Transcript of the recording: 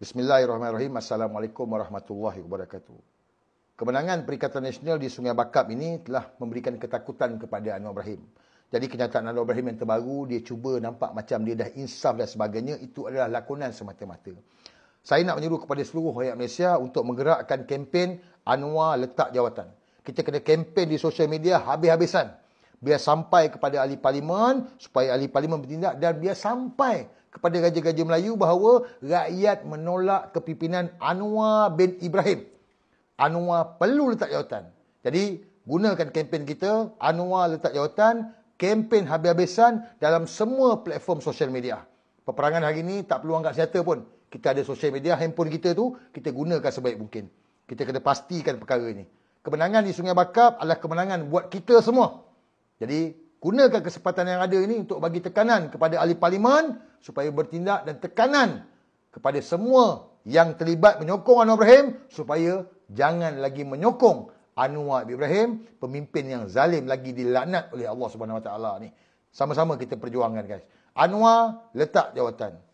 Bismillahirrahmanirrahim. Assalamualaikum warahmatullahi wabarakatuh. Kemenangan Perikatan Nasional di Sungai Bakap ini telah memberikan ketakutan kepada Anwar Ibrahim. Jadi kenyataan Anwar Ibrahim yang terbaru, dia cuba nampak macam dia dah insaf dan sebagainya, itu adalah lakonan semata-mata. Saya nak menyuruh kepada seluruh rakyat Malaysia untuk menggerakkan kempen Anwar letak jawatan. Kita kena kempen di sosial media habis-habisan biar sampai kepada ahli parlimen supaya ahli parlimen bertindak dan biar sampai kepada raja-raja Melayu bahawa rakyat menolak kepimpinan Anwar bin Ibrahim. Anwar perlu letak jawatan. Jadi gunakan kempen kita Anwar letak jawatan, kempen habis-habisan dalam semua platform sosial media. Peperangan hari ini tak perlu angkat senjata pun. Kita ada sosial media, handphone kita tu kita gunakan sebaik mungkin. Kita kena pastikan perkara ini. Kemenangan di Sungai Bakap adalah kemenangan buat kita semua. Jadi, gunakan kesempatan yang ada ini untuk bagi tekanan kepada ahli parlimen supaya bertindak dan tekanan kepada semua yang terlibat menyokong Anwar Ibrahim supaya jangan lagi menyokong Anwar Ibrahim, pemimpin yang zalim lagi dilaknat oleh Allah Subhanahu Wa Taala ni. Sama-sama kita perjuangkan guys. Anwar letak jawatan.